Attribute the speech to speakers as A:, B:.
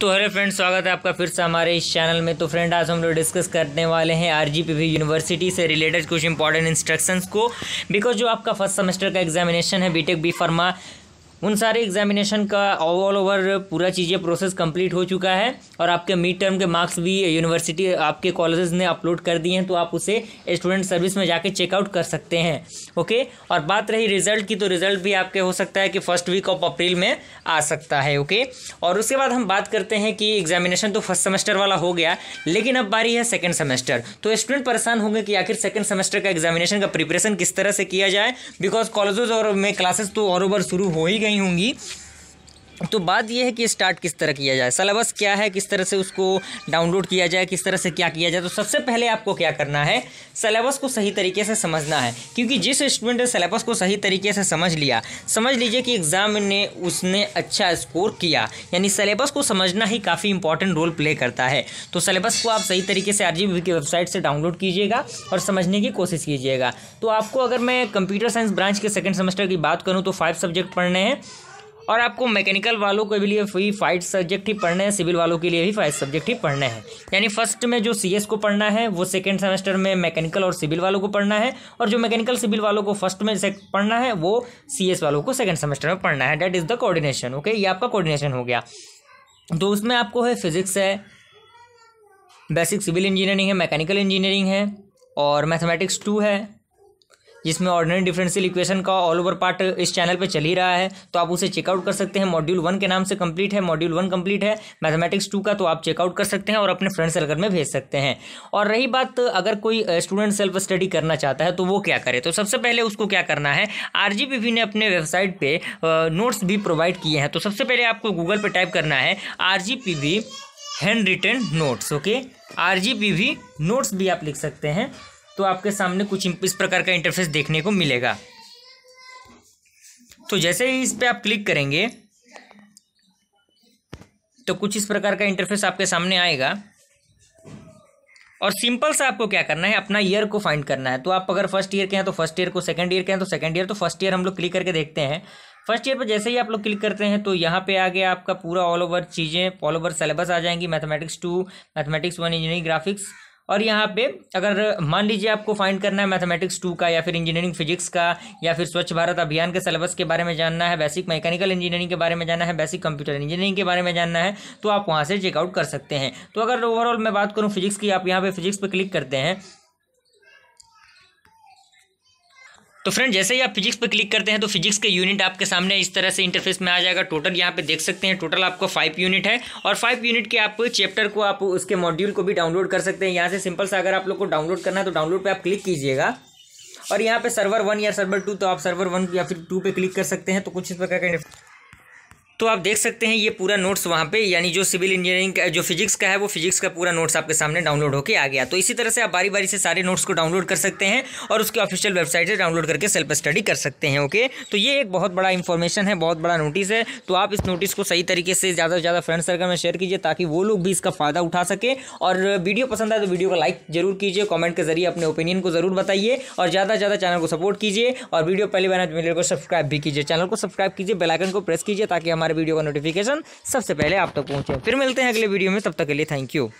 A: तो hello friend स्वागत है आपका फिर से हमारे इस चैनल में तो फ्रेंड आज हम लोग डिस्कस करने वाले हैं आर यूनिवर्सिटी से रिलेटेड कुछ इंपॉर्टेंट इंस्ट्रक्शंस को बिकॉज जो आपका फर्स्ट सेमेस्टर का एग्जामिनेशन है बीटेक बी फार्मा उन सारे एग्जामिनेशन का ऑल ओवर पूरा चीज़ें प्रोसेस कंप्लीट हो चुका है और आपके मिड टर्म के मार्क्स भी यूनिवर्सिटी आपके कॉलेजेस ने अपलोड कर दिए हैं तो आप उसे स्टूडेंट सर्विस में जाके चेकआउट कर सकते हैं ओके और बात रही रिजल्ट की तो रिजल्ट भी आपके हो सकता है कि फर्स्ट वीक ऑफ अप्रैल में आ सकता है ओके और उसके बाद हम बात करते हैं कि एग्जामिनेशन तो फर्स्ट सेमेस्टर वाला हो गया लेकिन अब बारी है सेकेंड सेमेस्टर तो स्टूडेंट परेशान होंगे कि आखिर सेकेंड सेमेस्टर का एग्जामिनेशन का प्रिपरेशन किस तरह से किया जाए बिकॉज कॉलेजेज और में क्लासेस तो ऑल ओवर शुरू हो ही गए गई होंगी तो बात यह है कि स्टार्ट किस तरह किया जाए सलेबस क्या है किस तरह से उसको डाउनलोड किया जाए किस तरह से क्या किया जाए तो सबसे पहले आपको क्या करना है सलेबस को सही तरीके से समझना है क्योंकि जिस स्टूडेंट ने सलेबस को सही तरीके से समझ लिया समझ लीजिए कि एग्ज़ाम ने उसने अच्छा स्कोर किया यानी सलेबस को समझना ही काफ़ी इंपॉर्टेंट रोल प्ले करता है तो सलेबस को आप सही तरीके से आर की वेबसाइट से डाउनलोड कीजिएगा और समझने की कोशिश कीजिएगा तो आपको अगर मैं कंप्यूटर साइंस ब्रांच के सेकेंड सेमेस्टर की बात करूँ तो फाइव सब्जेक्ट पढ़ने हैं और आपको मैकेनिकल वालों के लिए भी फाइव सब्जेक्ट ही पढ़ने हैं सिविल वालों के लिए भी फ़ाइव सब्जेक्ट ही पढ़ने हैं यानी फर्स्ट में जो सी को पढ़ना है वो सेकेंड सेमेस्टर में मैकेनिकल और सिविल वालों को पढ़ना है और जो मैकेनिकल सिविल वालों को फर्स्ट में पढ़ना है वो सी वालों को सेकेंड सेमेस्टर में पढ़ना है that is the coordination okay ये आपका कोऑर्डिनेशन हो गया तो उसमें आपको है फिजिक्स है बेसिक सिविल इंजीनियरिंग है मैकेनिकल इंजीनियरिंग है और मैथमेटिक्स टू है जिसमें ऑर्डिनरी डिफरेंशियल इक्वेशन का ऑल ओवर पार्ट इस चैनल पे चल ही रहा है तो आप उसे चेकआउट कर सकते हैं मॉड्यूल वन के नाम से कंप्लीट है मॉड्यूल वन कंप्लीट है मैथमेटिक्स टू का तो आप चेकआउट कर सकते हैं और अपने फ्रेंड सर्कल में भेज सकते हैं और रही बात अगर कोई स्टूडेंट सेल्फ स्टडी करना चाहता है तो वो क्या करे तो सबसे पहले उसको क्या करना है आर ने अपने वेबसाइट पर नोट्स भी प्रोवाइड किए हैं तो सबसे पहले आपको गूगल पर टाइप करना है our handwritten notes okay our notes भी आप लिख सकते हैं तो आपके सामने कुछ इस प्रकार का इंटरफेस देखने को मिलेगा तो जैसे ही इस पर आप क्लिक करेंगे तो कुछ इस प्रकार का इंटरफेस आपके सामने आएगा और सिंपल सा आपको क्या करना है अपना ईयर को फाइंड करना है तो आप अगर फर्स्ट ईयर के हैं तो फर्स्ट ईयर को सेकंड ईयर के हैं तो सेकंड ईयर तो फर्स्ट ईयर हम लोग क्लिक करके देखते हैं फर्स्ट ईयर पर जैसे ही आप लोग क्लिक करते हैं तो यहाँ पे आ गया आपका पूरा ऑल ओवर चीज़ें ऑल ओवर सिलेबस आ जाएंगी mathematics two mathematics one engineering graphics और यहाँ पे अगर मान लीजिए आपको फाइंड करना है मैथमेटिक्स टू का या फिर इंजीनियरिंग फिजिक्स का या फिर स्वच्छ भारत अभियान के सिलेबस के बारे में जानना है बेसिक मैकेनिकल इंजीनियरिंग के बारे में जानना है बेसिक कंप्यूटर इंजीनियरिंग के बारे में जानना है तो आप वहाँ से चेकआउट कर सकते हैं तो अगर ओवरऑल मैं बात करूँ फिजिक्स की आप यहाँ पर फिजिक्स पर क्लिक करते हैं तो फ्रेंड जैसे ही आप फिजिक्स पर क्लिक करते हैं तो फिजिक्स के यूनिट आपके सामने इस तरह से इंटरफेस में आ जाएगा टोटल यहाँ पे देख सकते हैं टोटल आपको फाइव यूनिट है और फाइव यूनिट के आप चैप्टर को आप उसके मॉड्यूल को भी डाउनलोड कर सकते हैं यहाँ से सिंपल सा अगर आप लोग को डाउनलोड करना है तो डाउनलोड पर आप क्लिक कीजिएगा और यहाँ पे सर्वर वन या सर्वर टू तो आप सर्वर वन या फिर टू पे क्लिक कर सकते हैं तो कुछ इस प्रकार का तो आप देख सकते हैं ये पूरा नोट्स वहाँ पे यानी जो सिविल इंजीनियरिंग का जो फिजिक्स का है वो फिजिक्स का पूरा नोट्स आपके सामने डाउनलोड होकर आ गया तो इसी तरह से आप बारी बारी से सारे नोट्स को डाउनलोड कर सकते हैं और उसके ऑफिशियल वेबसाइट से डाउनलोड करके सेल्फ स्टडी कर सकते हैं ओके तो ये एक बहुत बड़ा इन्फॉर्मेशन है बहुत बड़ा नोटिस है तो आप इस नोटिस को सही तरीके से ज़्यादा से ज़्यादा फ्रेंड सर्कल में शेयर कीजिए ताकि वो लोग भी इसका फ़ायदा उठा सके और वीडियो पसंद आए तो वीडियो को लाइक जरूर कीजिए कॉमेंट के जरिए अपने ओपिनियन को जरूर बताइए और ज़्यादा से ज़्यादा चैनल को सपोर्ट कीजिए और वीडियो पहले बार तो मेरे को सब्सक्राइब भी कीजिए चैनल को सब्सक्राइब कीजिए बेलाइकन को प्रेस कीजिए ताकि हमारे हमारे वीडियो का नोटिफिकेशन सबसे पहले आप तक पहुंचे पहुँचे फिर मिलते हैं अगले वीडियो में तब तक के लिए थैंक यू